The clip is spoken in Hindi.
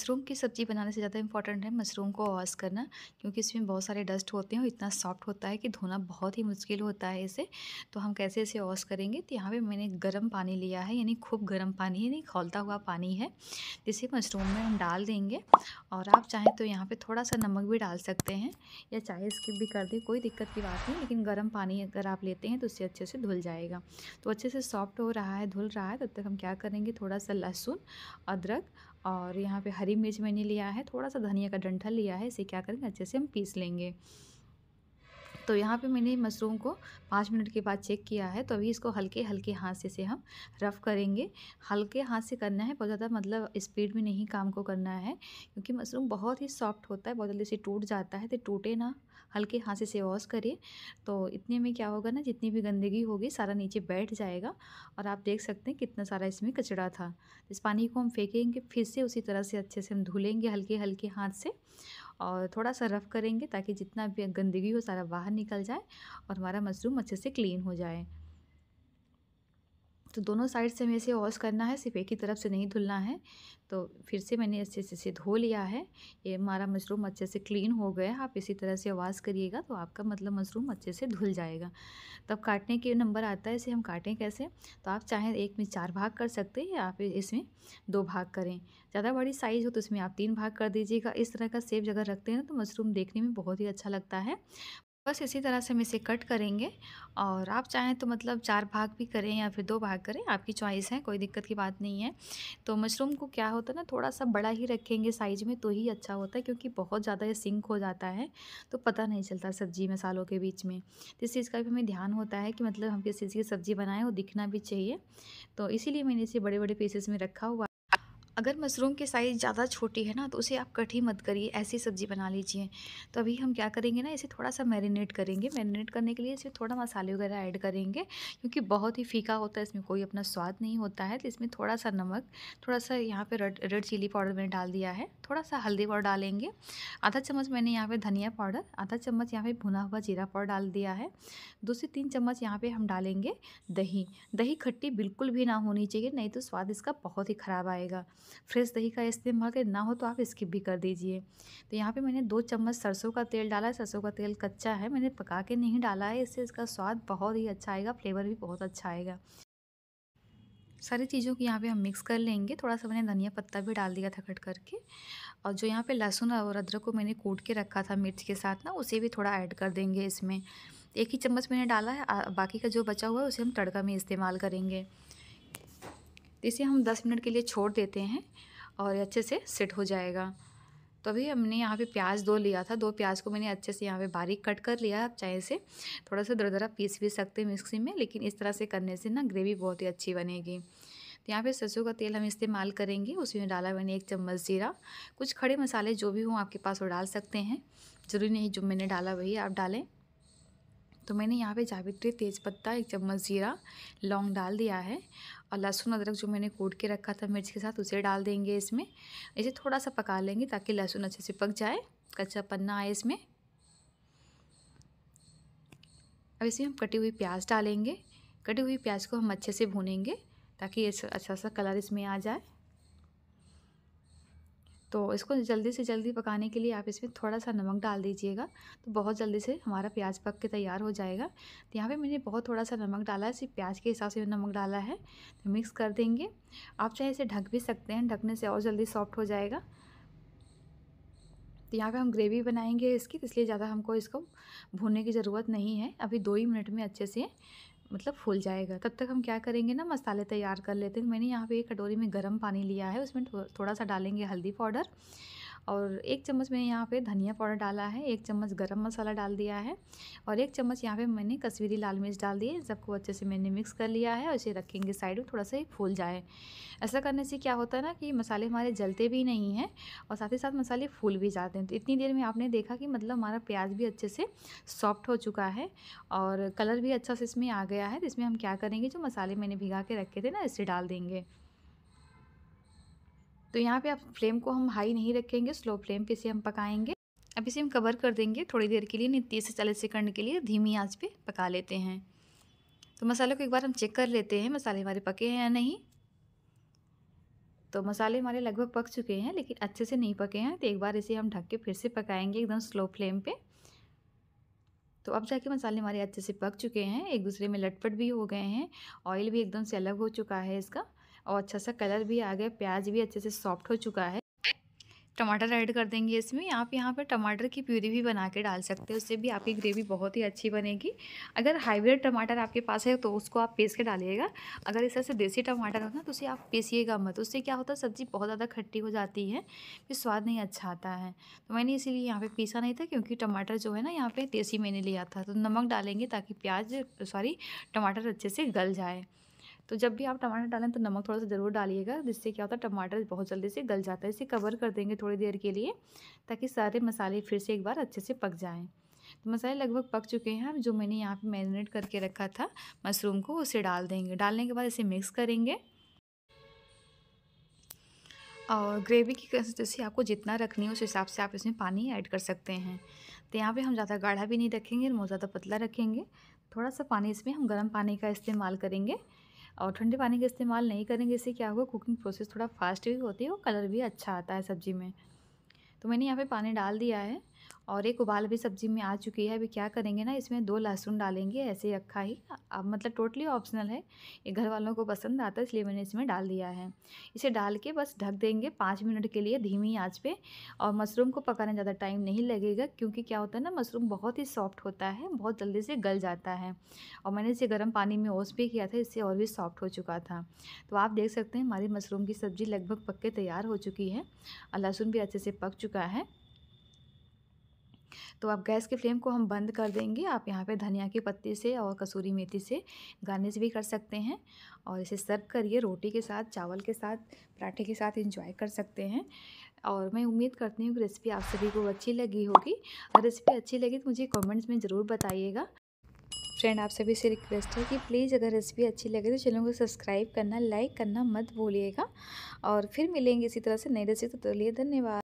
मशरूम की सब्ज़ी बनाने से ज़्यादा इंपॉर्टेंट है मशरूम को वॉश करना क्योंकि इसमें बहुत सारे डस्ट होते हैं और इतना सॉफ्ट होता है कि धोना बहुत ही मुश्किल होता है इसे तो हम कैसे इसे वॉश करेंगे तो यहाँ पे मैंने गर्म पानी लिया है यानी खूब गर्म पानी यानी खोलता हुआ पानी है जिसे मशरूम में हम डाल देंगे और आप चाहें तो यहाँ पर थोड़ा सा नमक भी डाल सकते हैं या चाहे स्किप भी कर दें कोई दिक्कत की बात नहीं लेकिन गर्म पानी अगर आप लेते हैं तो उससे अच्छे से धुल जाएगा तो अच्छे से सॉफ्ट हो रहा है धुल रहा है तब तक हम क्या करेंगे थोड़ा सा लहसुन अदरक और यहाँ पे हरी हरी मिर्च मैंने लिया है थोड़ा सा धनिया का डंठल लिया है इसे क्या करेंगे अच्छे से हम पीस लेंगे तो यहाँ पे मैंने मशरूम को पाँच मिनट के बाद चेक किया है तो अभी इसको हल्के हल्के हाथ से से हम रफ़ करेंगे हल्के हाथ से करना है बहुत ज़्यादा मतलब स्पीड में नहीं काम को करना है क्योंकि मशरूम बहुत ही सॉफ्ट होता है बहुत जल्दी से टूट जाता है तो टूटे ना हल्के हाथ से वॉश करिए तो इतने में क्या होगा ना जितनी भी गंदगी होगी सारा नीचे बैठ जाएगा और आप देख सकते हैं कितना सारा इसमें कचड़ा था इस पानी को हम फेंकेंगे फिर से उसी तरह से अच्छे से हम धुलेंगे हल्के हल्के हाथ से और थोड़ा सा रफ़ करेंगे ताकि जितना भी गंदगी हो सारा बाहर निकल जाए और हमारा मशरूम अच्छे से क्लीन हो जाए तो दोनों साइड से हमें इसे वॉश करना है सिर्फ एक ही तरफ से नहीं धुलना है तो फिर से मैंने अच्छे से इसे धो लिया है ये हमारा मशरूम अच्छे से क्लीन हो गया आप इसी तरह से वॉश करिएगा तो आपका मतलब मशरूम अच्छे से धुल जाएगा तब काटने के नंबर आता है इसे हम काटें कैसे तो आप चाहें एक में चार भाग कर सकते हैं आप इसमें दो भाग करें ज़्यादा बड़ी साइज़ हो तो इसमें आप तीन भाग कर दीजिएगा इस तरह का सेब जगह रखते हैं ना तो मशरूम देखने में बहुत ही अच्छा लगता है बस इसी तरह से हम इसे कट करेंगे और आप चाहें तो मतलब चार भाग भी करें या फिर दो भाग करें आपकी चॉइस है कोई दिक्कत की बात नहीं है तो मशरूम को क्या होता है ना थोड़ा सा बड़ा ही रखेंगे साइज में तो ही अच्छा होता है क्योंकि बहुत ज़्यादा ये सिंक हो जाता है तो पता नहीं चलता सब्जी मसालों के बीच में तो इस चीज़ का भी हमें ध्यान होता है कि मतलब हम किस चीज़ की सब्ज़ी बनाएं वो दिखना भी चाहिए तो इसीलिए मैंने इसे बड़े बड़े पीसेस में रखा हुआ अगर मशरूम की साइज़ ज़्यादा छोटी है ना तो उसे आप कट ही मत करिए ऐसी सब्ज़ी बना लीजिए तो अभी हम क्या करेंगे ना इसे थोड़ा सा मैरिनेट करेंगे मैरिनेट करने के लिए इसमें थोड़ा मसाले वगैरह ऐड करेंगे क्योंकि बहुत ही फीका होता है इसमें कोई अपना स्वाद नहीं होता है तो इसमें थोड़ा सा नमक थोड़ा सा यहाँ पर रेड रेड चिली पाउडर मैंने डाल दिया है थोड़ा सा हल्दी पाउडर डालेंगे आधा चम्मच मैंने यहाँ पर धनिया पाउडर आधा चम्मच यहाँ पर भुना हुआ जीरा पाउडर डाल दिया है दो से तीन चम्मच यहाँ पर हम डालेंगे दही दही खट्टी बिल्कुल भी ना होनी चाहिए नहीं तो स्वाद इसका बहुत ही ख़राब आएगा फ्रेश दही का इस्तेमाल करें ना हो तो आप स्किप भी कर दीजिए तो यहाँ पे मैंने दो चम्मच सरसों का तेल डाला है सरसों का तेल कच्चा है मैंने पका के नहीं डाला है इससे इसका स्वाद बहुत ही अच्छा आएगा फ्लेवर भी बहुत अच्छा आएगा सारी चीज़ों को यहाँ पे हम मिक्स कर लेंगे थोड़ा सा मैंने धनिया पत्ता भी डाल दिया था कट करके और जो यहाँ पे लहसुन और अदरक को मैंने कूट के रखा था मिर्च के साथ ना उसे भी थोड़ा ऐड कर देंगे इसमें एक ही चम्मच मैंने डाला है बाकी का जो बचा हुआ है उसे हम तड़का में इस्तेमाल करेंगे तो इसे हम दस मिनट के लिए छोड़ देते हैं और अच्छे से सेट हो जाएगा तो अभी हमने यहाँ पे प्याज दो लिया था दो प्याज को मैंने अच्छे से यहाँ पे बारीक कट कर लिया आप चाहे से थोड़ा सा दरदरा पीस भी सकते हैं मिक्सी में लेकिन इस तरह से करने से ना ग्रेवी बहुत ही अच्छी बनेगी तो यहाँ पे सरसों का तेल हम इस्तेमाल करेंगे उसमें डाला मैंने एक चम्मच जीरा कुछ खड़े मसाले जो भी हों आपके पास वो डाल सकते हैं ज़रूरी नहीं जो मैंने डाला वही आप डालें तो मैंने यहाँ पे जावित्री तेज़पत्ता एक चम्मच जीरा लौंग डाल दिया है और लहसुन अदरक जो मैंने कूट के रखा था मिर्च के साथ उसे डाल देंगे इसमें इसे थोड़ा सा पका लेंगे ताकि लहसुन अच्छे से पक जाए कच्चा पन्ना आए इसमें अब इसमें हम कटी हुई प्याज डालेंगे कटी हुई प्याज को हम अच्छे से भूनेंगे ताकि अच्छा सा कलर इसमें आ जाए तो इसको जल्दी से जल्दी पकाने के लिए आप इसमें थोड़ा सा नमक डाल दीजिएगा तो बहुत जल्दी से हमारा प्याज पक के तैयार हो जाएगा तो यहाँ पे मैंने बहुत थोड़ा सा नमक डाला है सिर्फ प्याज के हिसाब से नमक डाला है तो मिक्स कर देंगे आप चाहे इसे ढक भी सकते हैं ढकने से और जल्दी सॉफ्ट हो जाएगा तो यहाँ पे हम ग्रेवी बनाएंगे इसकी इसलिए ज़्यादा हमको इसको भूनने की ज़रूरत नहीं है अभी दो ही मिनट में अच्छे से मतलब फूल जाएगा तब तक हम क्या करेंगे ना मसाले तैयार कर लेते हैं मैंने यहाँ पे एक कटोरी में गर्म पानी लिया है उसमें थोड़ा सा डालेंगे हल्दी पाउडर और एक चम्मच मैंने यहाँ पे धनिया पाउडर डाला है एक चम्मच गरम मसाला डाल दिया है और एक चम्मच यहाँ पे मैंने कश्मीरी लाल मिर्च डाल दी है सबको अच्छे से मैंने मिक्स कर लिया है और इसे रखेंगे साइड में थोड़ा सा फूल जाए ऐसा करने से क्या होता है ना कि मसाले हमारे जलते भी नहीं हैं और साथ ही साथ मसाले फूल भी जाते हैं तो इतनी देर में आपने देखा कि मतलब हमारा प्याज भी अच्छे से सॉफ्ट हो चुका है और कलर भी अच्छा से इसमें आ गया है तो इसमें हम क्या करेंगे जो मसाले मैंने भिगा के रखे थे ना इसे डाल देंगे तो यहाँ पे आप फ्लेम को हम हाई नहीं रखेंगे स्लो फ्लेम पे इसे हम पकाएंगे अब इसे हम कवर कर देंगे थोड़ी देर के लिए नहीं तीस से चालीस सेकंड के लिए धीमी आंच पे पका लेते हैं तो मसाले को एक बार हम चेक कर लेते हैं मसाले हमारे पके हैं या नहीं तो मसाले हमारे लगभग पक चुके हैं लेकिन अच्छे से नहीं पके हैं तो एक बार इसे हम ढक के फिर से पकाएंगे एकदम स्लो फ्लेम पर तो अब जाके मसाले हमारे अच्छे से पक चुके हैं एक दूसरे में लटपट भी हो गए हैं ऑयल भी एकदम से अलग हो चुका है इसका और अच्छा सा कलर भी आ गया प्याज भी अच्छे से सॉफ्ट हो चुका है टमाटर ऐड कर देंगे इसमें आप यहाँ पर टमाटर की प्यूरी भी बना के डाल सकते हैं उससे भी आपकी ग्रेवी बहुत ही अच्छी बनेगी अगर हाइब्रिड टमाटर आपके पास है तो उसको आप पीस के डालिएगा अगर इस तरह से देसी टमाटर हो ना तो उसे आप पीसिएगा मत उससे क्या होता है सब्ज़ी बहुत ज़्यादा खट्टी हो जाती है फिर स्वाद नहीं अच्छा आता है तो मैंने इसीलिए यहाँ पर पीसा नहीं था क्योंकि टमाटर जो है ना यहाँ पर देसी मैंने लिया था तो नमक डालेंगे ताकि प्याज सॉरी टमाटर अच्छे से गल जाए तो जब भी आप टमाटर डालें तो नमक थोड़ा सा ज़रूर डालिएगा जिससे क्या होता है टमाटर बहुत जल्दी से गल जाता है इसे कवर कर देंगे थोड़ी देर के लिए ताकि सारे मसाले फिर से एक बार अच्छे से पक जाएँ तो मसाले लगभग पक चुके हैं जो मैंने यहाँ पर मैरिनेट करके रखा था मशरूम को उसे डाल देंगे डालने के बाद इसे मिक्स करेंगे और ग्रेवी की कंसिस्टेंसी आपको जितना रखनी है उस हिसाब से आप इसमें पानी ऐड कर सकते हैं तो यहाँ पे हम ज़्यादा गाढ़ा भी नहीं रखेंगे और ज़्यादा पतला रखेंगे थोड़ा सा पानी इसमें हम गर्म पानी का इस्तेमाल करेंगे और ठंडे पानी का इस्तेमाल नहीं करेंगे इससे क्या होगा कुकिंग प्रोसेस थोड़ा फास्ट भी होती है और कलर भी अच्छा आता है सब्ज़ी में तो मैंने यहाँ पे पानी डाल दिया है और एक उबाल भी सब्ज़ी में आ चुकी है अभी क्या करेंगे ना इसमें दो लहसुन डालेंगे ऐसे ही अक्खा ही अब मतलब टोटली ऑप्शनल है ये घर वालों को पसंद आता है इसलिए मैंने इसमें डाल दिया है इसे डाल के बस ढक देंगे पाँच मिनट के लिए धीमी आँच पर और मशरूम को पकाने ज़्यादा टाइम नहीं लगेगा क्योंकि क्या होता है ना मशरूम बहुत ही सॉफ्ट होता है बहुत जल्दी से गल जाता है और मैंने इसे गर्म पानी में ओस भी किया था इससे और भी सॉफ्ट हो चुका था तो आप देख सकते हैं हमारी मशरूम की सब्ज़ी लगभग पक के तैयार हो चुकी है और लहसुन भी अच्छे से पक चुका है तो अब गैस की फ्लेम को हम बंद कर देंगे आप यहाँ पे धनिया के पत्ते से और कसूरी मेथी से गार्निश भी कर सकते हैं और इसे सर्व करिए रोटी के साथ चावल के साथ पराठे के साथ इंजॉय कर सकते हैं और मैं उम्मीद करती हूँ कि रेसिपी आप सभी को अच्छी लगी होगी और रेसिपी अच्छी लगी तो मुझे कॉमेंट्स में ज़रूर बताइएगा फ्रेंड आप सभी से रिक्वेस्ट है कि प्लीज़ अगर रेसिपी अच्छी लगे तो चैनल को सब्सक्राइब करना लाइक करना मत भूलिएगा और फिर मिलेंगे इसी तरह से नई रेसिपी तो, तो लिए धन्यवाद